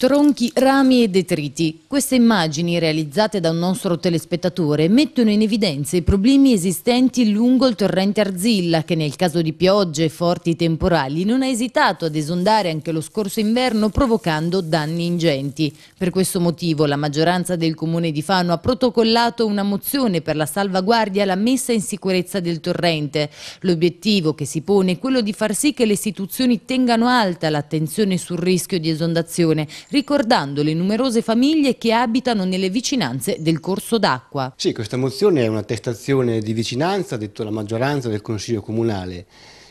Tronchi, rami e detriti. Queste immagini realizzate da un nostro telespettatore mettono in evidenza i problemi esistenti lungo il torrente Arzilla che nel caso di piogge e forti temporali non ha esitato ad esondare anche lo scorso inverno provocando danni ingenti. Per questo motivo la maggioranza del comune di Fano ha protocollato una mozione per la salvaguardia e la messa in sicurezza del torrente. L'obiettivo che si pone è quello di far sì che le istituzioni tengano alta l'attenzione sul rischio di esondazione ricordando le numerose famiglie che abitano nelle vicinanze del corso d'acqua. Sì, questa mozione è un'attestazione di vicinanza, ha detto la maggioranza del Consiglio Comunale.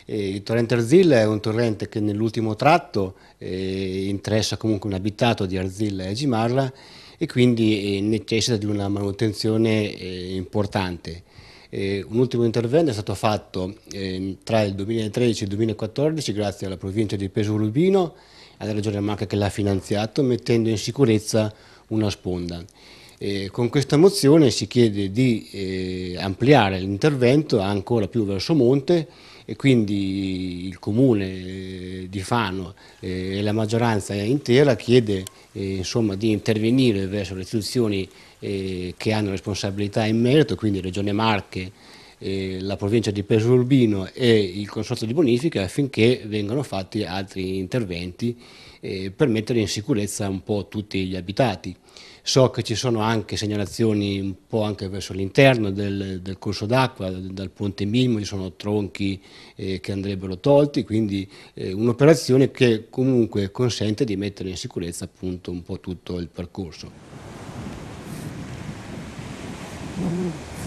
Il torrente Arzilla è un torrente che nell'ultimo tratto eh, interessa comunque un abitato di Arzilla e Gimarla e quindi eh, necessita di una manutenzione eh, importante. Eh, un ultimo intervento è stato fatto eh, tra il 2013 e il 2014 grazie alla provincia di Pesaro Rubino e alla regione Marca che l'ha finanziato mettendo in sicurezza una sponda. Eh, con questa mozione si chiede di eh, ampliare l'intervento ancora più verso monte e quindi il comune di Fano eh, e la maggioranza intera chiede eh, insomma, di intervenire verso le istituzioni eh, che hanno responsabilità in merito, quindi Regione Marche, eh, la provincia di Pesolbino e il consorzio di bonifica affinché vengano fatti altri interventi eh, per mettere in sicurezza un po' tutti gli abitati. So che ci sono anche segnalazioni un po' anche verso l'interno del, del, corso d'acqua, dal ponte Mimmo, ci sono tronchi eh, che andrebbero tolti, quindi eh, un'operazione che comunque consente di mettere in sicurezza appunto un po' tutto il percorso.